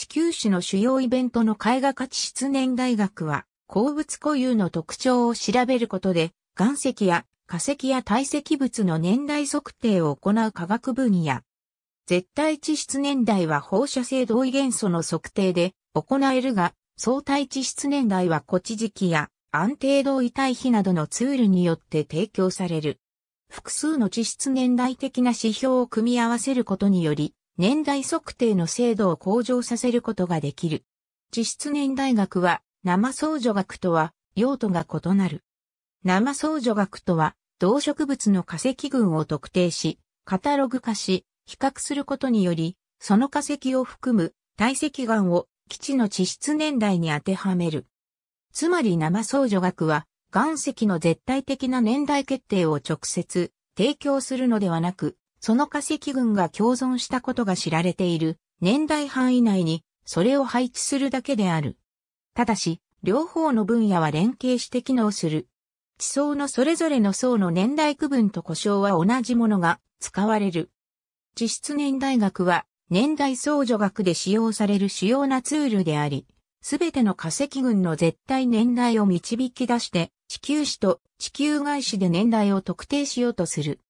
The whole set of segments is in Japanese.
地球史の主要イベントの絵画価値質年大学は、鉱物固有の特徴を調べることで、岩石や化石や堆積物の年代測定を行う科学分野。絶対地質年代は放射性同位元素の測定で行えるが、相対地質年代は古地磁気や安定同位対比などのツールによって提供される。複数の地質年代的な指標を組み合わせることにより、年代測定の精度を向上させることができる。地質年代学は生相除学とは用途が異なる。生相除学とは動植物の化石群を特定し、カタログ化し、比較することにより、その化石を含む体積岩を基地の地質年代に当てはめる。つまり生相除学は岩石の絶対的な年代決定を直接提供するのではなく、その化石群が共存したことが知られている年代範囲内にそれを配置するだけである。ただし、両方の分野は連携して機能する。地層のそれぞれの層の年代区分と故障は同じものが使われる。地質年代学は年代相除学で使用される主要なツールであり、すべての化石群の絶対年代を導き出して、地球史と地球外史で年代を特定しようとする。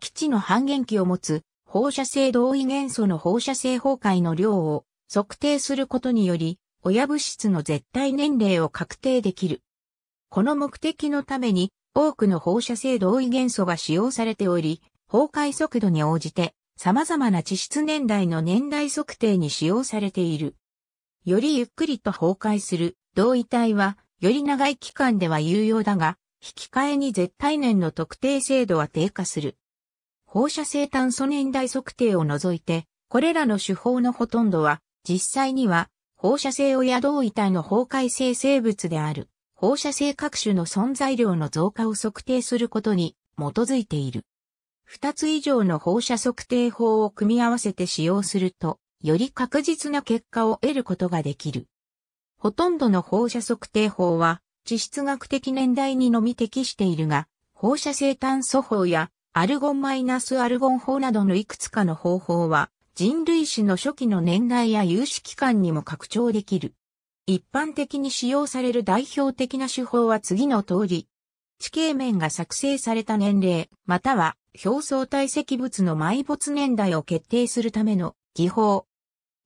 基地の半減期を持つ放射性同位元素の放射性崩壊の量を測定することにより、親物質の絶対年齢を確定できる。この目的のために多くの放射性同位元素が使用されており、崩壊速度に応じて様々な地質年代の年代測定に使用されている。よりゆっくりと崩壊する同位体は、より長い期間では有用だが、引き換えに絶対年の特定精度は低下する。放射性炭素年代測定を除いて、これらの手法のほとんどは、実際には、放射性を宿う遺体の崩壊性生物である、放射性各種の存在量の増加を測定することに基づいている。二つ以上の放射測定法を組み合わせて使用すると、より確実な結果を得ることができる。ほとんどの放射測定法は、地質学的年代にのみ適しているが、放射性炭素法やアルゴンマイナスアルゴン法などのいくつかの方法は、人類史の初期の年代や有識期間にも拡張できる。一般的に使用される代表的な手法は次の通り。地形面が作成された年齢、または表層体積物の埋没年代を決定するための技法。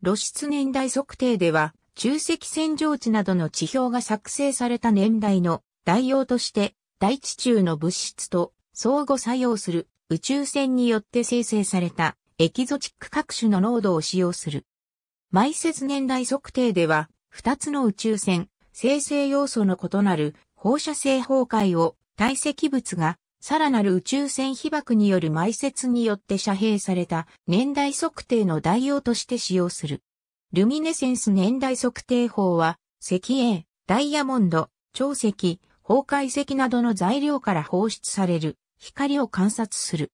露出年代測定では、中積洗浄地などの地表が作成された年代の代用として、大地中の物質と相互作用する宇宙船によって生成されたエキゾチック各種の濃度を使用する。埋設年代測定では、2つの宇宙船、生成要素の異なる放射性崩壊を堆積物がさらなる宇宙船被爆による埋設によって遮蔽された年代測定の代用として使用する。ルミネセンス年代測定法は、石英、ダイヤモンド、超石、崩壊石などの材料から放出される光を観察する。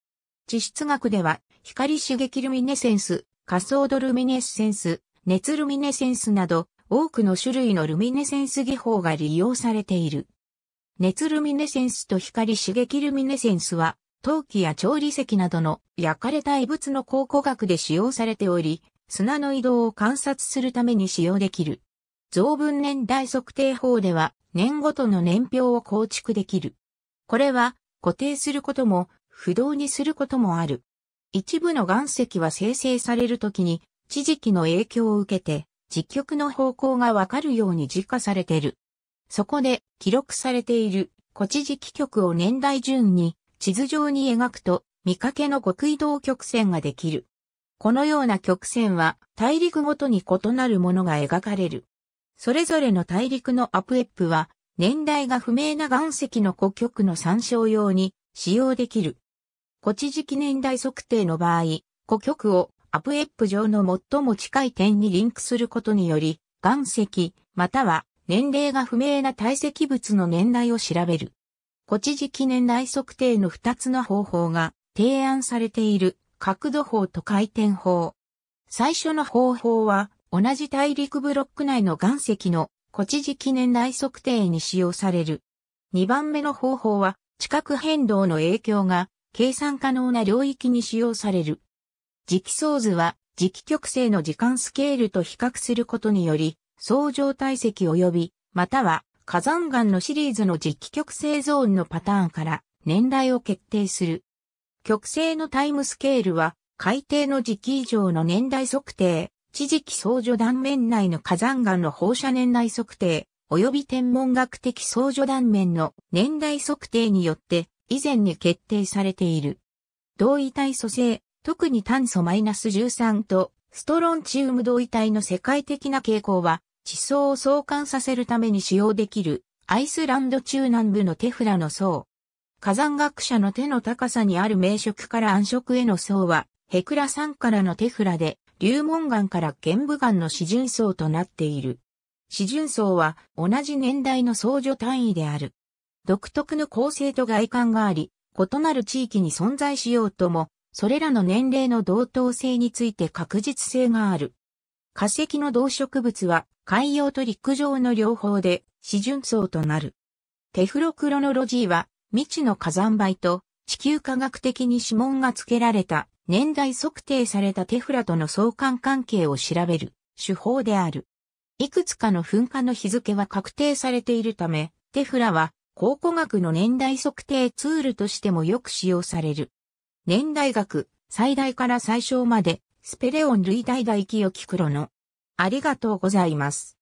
地質学では、光刺激ルミネセンス、仮想度ルミネセンス、熱ルミネセンスなど、多くの種類のルミネセンス技法が利用されている。熱ルミネセンスと光刺激ルミネセンスは、陶器や調理石などの焼かれた異物の考古学で使用されており、砂の移動を観察するために使用できる。増分年代測定法では、年ごとの年表を構築できる。これは、固定することも、不動にすることもある。一部の岩石は生成されるときに、地磁気の影響を受けて、磁極の方向がわかるように磁化されている。そこで、記録されている、古地磁気極を年代順に、地図上に描くと、見かけの極移動曲線ができる。このような曲線は、大陸ごとに異なるものが描かれる。それぞれの大陸のアプエップは、年代が不明な岩石の古曲の参照用に使用できる。古地磁気年代測定の場合、古曲をアプエップ上の最も近い点にリンクすることにより、岩石、または年齢が不明な堆積物の年代を調べる。古地磁気年代測定の2つの方法が提案されている角度法と回転法。最初の方法は同じ大陸ブロック内の岩石の都知事記念内測定に使用される。2番目の方法は、地殻変動の影響が計算可能な領域に使用される。磁気層図は、磁気極性の時間スケールと比較することにより、相乗体積及び、または火山岩のシリーズの磁気極性ゾーンのパターンから年代を決定する。極性のタイムスケールは、海底の時期以上の年代測定、一時期相助断面内の火山岩の放射年代測定、及び天文学的相助断面の年代測定によって、以前に決定されている。同位体組成、特に炭素 -13 とストロンチウム同位体の世界的な傾向は、地層を相関させるために使用できる、アイスランド中南部のテフラの層。火山学者の手の高さにある明色から暗色への層は、ヘクラ3からのテフラで、流門岩から玄武岩の四巡層となっている。四巡層は同じ年代の相除単位である。独特の構成と外観があり、異なる地域に存在しようとも、それらの年齢の同等性について確実性がある。化石の動植物は海洋と陸上の両方で四巡層となる。テフロクロノロジーは未知の火山灰と地球科学的に指紋が付けられた年代測定されたテフラとの相関関係を調べる手法である。いくつかの噴火の日付は確定されているため、テフラは考古学の年代測定ツールとしてもよく使用される。年代学、最大から最小まで、スペレオン類大大記憶黒の。ありがとうございます。